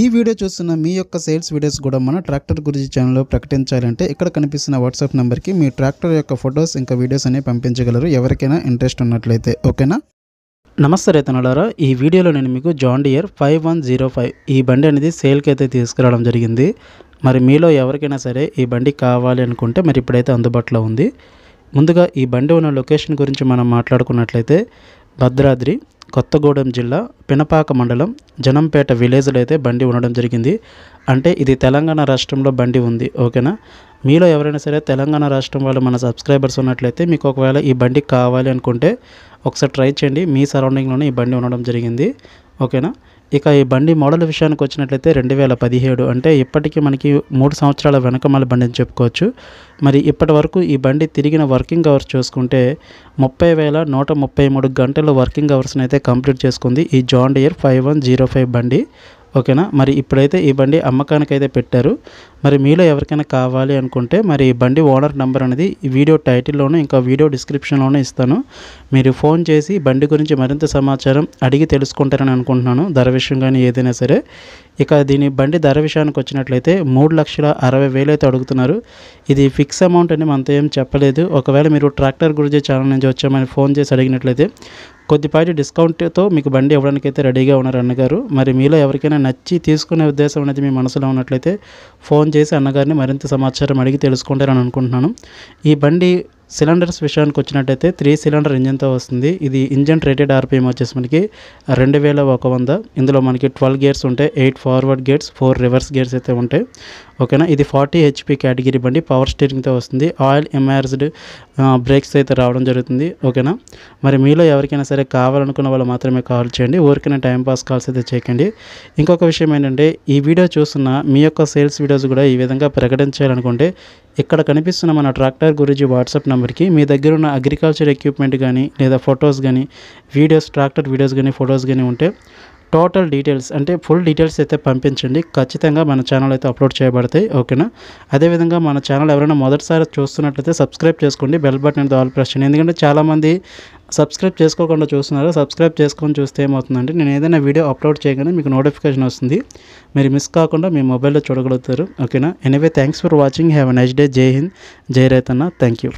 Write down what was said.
ఈ వీడియో చూస్తున్న మీ యొక్క సేల్స్ వీడియోస్ కూడా మన ట్రాక్టర్ గురించి ఛానల్లో ప్రకటించాలంటే ఇక్కడ కనిపిస్తున్న వాట్సాప్ నెంబర్కి మీ ట్రాక్టర్ యొక్క ఫొటోస్ ఇంకా వీడియోస్ అనేవి పంపించగలరు ఎవరికైనా ఇంట్రెస్ట్ ఉన్నట్లయితే ఓకేనా నమస్తే రైతనలారా ఈ వీడియోలో నేను మీకు John Deere five one zero five ఈ బండి అనేది సేల్కి అయితే తీసుకురావడం జరిగింది మరి మీలో ఎవరికైనా సరే ఈ బండి కావాలి అనుకుంటే మరి ఇప్పుడైతే అందుబాటులో ఉంది ముందుగా ఈ బండి ఉన్న లొకేషన్ గురించి మనం మాట్లాడుకున్నట్లయితే భద్రాద్రి కొత్తగూడెం జిల్లా పినపాక మండలం జనంపేట విలేజ్లో అయితే బండి ఉండడం జరిగింది అంటే ఇది తెలంగాణ రాష్ట్రంలో బండి ఉంది ఓకేనా మీలో ఎవరైనా సరే తెలంగాణ రాష్ట్రం వాళ్ళు మన సబ్స్క్రైబర్స్ ఉన్నట్లయితే మీకు ఒకవేళ ఈ బండి కావాలి అనుకుంటే ఒకసారి ట్రై చేయండి మీ సరౌండింగ్లోనే ఈ బండి ఉండడం జరిగింది ఓకేనా ఇక ఈ బండి మోడల్ విషయానికి వచ్చినట్లయితే రెండు వేల పదిహేడు అంటే ఇప్పటికీ మనకి మూడు సంవత్సరాల వెనకమాల బండి అని చెప్పుకోవచ్చు మరి ఇప్పటి వరకు ఈ బండి తిరిగిన వర్కింగ్ అవర్స్ చూసుకుంటే ముప్పై వేల నూట ముప్పై మూడు గంటలు వర్కింగ్ అవర్స్ని అయితే కంప్లీట్ చేసుకుంది ఈ John Deere five one zero five బండి ఓకేనా మరి ఇప్పుడైతే ఈ బండి అమ్మకానికి అయితే పెట్టారు మరి మీలో ఎవరికైనా కావాలి అనుకుంటే మరి ఈ బండి ఓనర్ నెంబర్ అనేది ఈ వీడియో టైటిల్లోనూ ఇంకా వీడియో డిస్క్రిప్షన్లోనే ఇస్తాను మీరు ఫోన్ చేసి బండి గురించి మరింత సమాచారం అడిగి తెలుసుకుంటారని అనుకుంటున్నాను ధర విషయం కానీ ఏదైనా సరే ఇక దీని బండి ధర విషయానికి వచ్చినట్లయితే మూడు లక్షల అరవై వేలు అయితే అడుగుతున్నారు ఇది ఫిక్స్ అమౌంట్ అని మనతో ఏం చెప్పలేదు ఒకవేళ మీరు ట్రాక్టర్ గురించి ఛానల్ నుంచి వచ్చామని ఫోన్ చేసి అడిగినట్లయితే కొద్దిపాటి డిస్కౌంట్తో మీకు బండి ఇవ్వడానికి అయితే రెడీగా ఉన్నారు అన్నగారు మరి మీలో ఎవరికైనా నచ్చి తీసుకునే ఉద్దేశం అనేది మీ మనసులో ఉన్నట్లయితే ఫోన్ చేసి అన్నగారిని మరింత సమాచారం అడిగి తెలుసుకుంటారని అనుకుంటున్నాను ఈ బండి సిలిండర్స్ విషయానికి వచ్చినట్టయితే త్రీ సిలిండర్ ఇంజన్తో వస్తుంది ఇది ఇంజన్ రేటెడ్ ఆర్పిఎం వచ్చేసి మనకి రెండు వేల ఒక వంద ఇందులో మనకి ట్వెల్వ్ గేర్స్ ఉంటాయి eight forward gears four reverse gears అయితే ఉంటాయి ఓకేనా ఇది ఫార్టీ హెచ్పి కేటగిరీ బండి పవర్ స్టీరింగ్తో వస్తుంది ఆయిల్ ఎమ్ఆర్స్డ్ బ్రేక్స్ అయితే రావడం జరుగుతుంది ఓకేనా మరి మీలో ఎవరికైనా సరే కావాలనుకున్న వాళ్ళు మాత్రమే కాల్ చేయండి ఊరికైనా టైంపాస్ కాల్స్ అయితే చేయకండి ఇంకొక విషయం ఏంటంటే ఈ వీడియో చూస్తున్న మీ యొక్క సేల్స్ వీడియోస్ కూడా ఈ విధంగా ప్రకటించాలనుకుంటే ఇక్కడ కనిపిస్తున్న మన ట్రాక్టర్ గురించి వాట్సాప్ నెంబర్కి మీ దగ్గర ఉన్న అగ్రికల్చర్ ఎక్విప్మెంట్ కానీ లేదా ఫొటోస్ కానీ వీడియోస్ ట్రాక్టర్ వీడియోస్ కానీ ఫొటోస్ కానీ ఉంటే టోటల్ డీటెయిల్స్ అంటే ఫుల్ డీటెయిల్స్ అయితే పంపించండి ఖచ్చితంగా మన ఛానల్ అయితే అప్లోడ్ చేయబడతాయి ఓకేనా అదేవిధంగా మన ఛానల్ ఎవరైనా మొదటిసారి చూస్తున్నట్లయితే సబ్స్క్రైబ్ చేసుకోండి బెల్ బటన్ ఆల్ ప్రెస్ చేయండి ఎందుకంటే చాలామంది సబ్స్క్రైబ్ చేసుకోకుండా చూస్తున్నారు సబ్స్క్రైబ్ చేసుకొని చూస్తే ఏమవుతుందంటే నేను ఏదైనా వీడియో అప్లోడ్ చేయగానే మీకు నోటిఫికేషన్ వస్తుంది మీరు మిస్ కాకుండా మీ మొబైల్లో చూడగలుగుతారు ఓకేనా anyway thanks for watching have a nice day Jai Hind జై రైతన్న థ్యాంక్ యూ